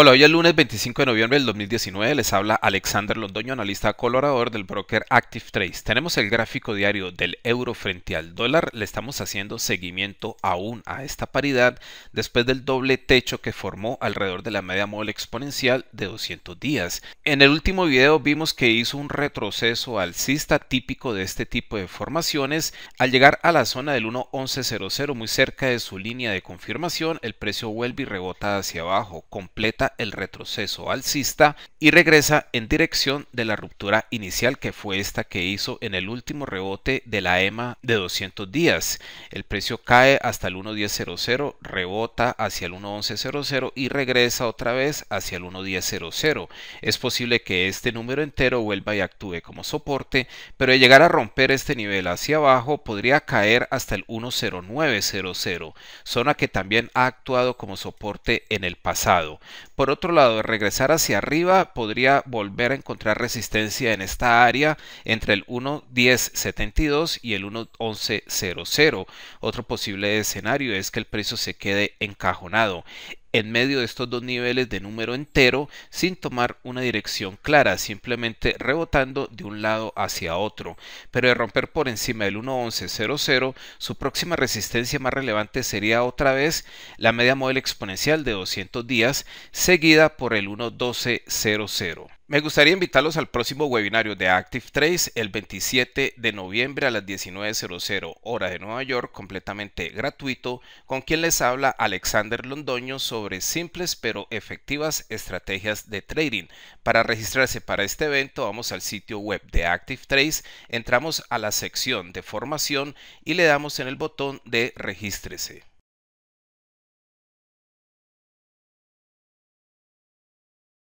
Hola, hoy es el lunes 25 de noviembre del 2019. Les habla Alexander Londoño, analista colorador del broker Active Tenemos el gráfico diario del euro frente al dólar. Le estamos haciendo seguimiento aún a esta paridad después del doble techo que formó alrededor de la media móvil exponencial de 200 días. En el último video vimos que hizo un retroceso alcista típico de este tipo de formaciones. Al llegar a la zona del 1.1100, muy cerca de su línea de confirmación, el precio vuelve y rebota hacia abajo, completa el retroceso alcista y regresa en dirección de la ruptura inicial que fue esta que hizo en el último rebote de la EMA de 200 días. El precio cae hasta el 1.1000, rebota hacia el 1.1100 y regresa otra vez hacia el 1.1000. Es posible que este número entero vuelva y actúe como soporte, pero llegar a romper este nivel hacia abajo podría caer hasta el 1.0900, zona que también ha actuado como soporte en el pasado. Por otro lado, regresar hacia arriba podría volver a encontrar resistencia en esta área entre el 1.1072 y el 1.1100. Otro posible escenario es que el precio se quede encajonado en medio de estos dos niveles de número entero sin tomar una dirección clara, simplemente rebotando de un lado hacia otro. Pero de romper por encima del 1.11.00, su próxima resistencia más relevante sería otra vez la media móvil exponencial de 200 días, seguida por el 1.12.00. Me gustaría invitarlos al próximo webinario de Active el 27 de noviembre a las 19.00 hora de Nueva York, completamente gratuito, con quien les habla Alexander Londoño sobre simples pero efectivas estrategias de trading. Para registrarse para este evento vamos al sitio web de Active entramos a la sección de formación y le damos en el botón de regístrese.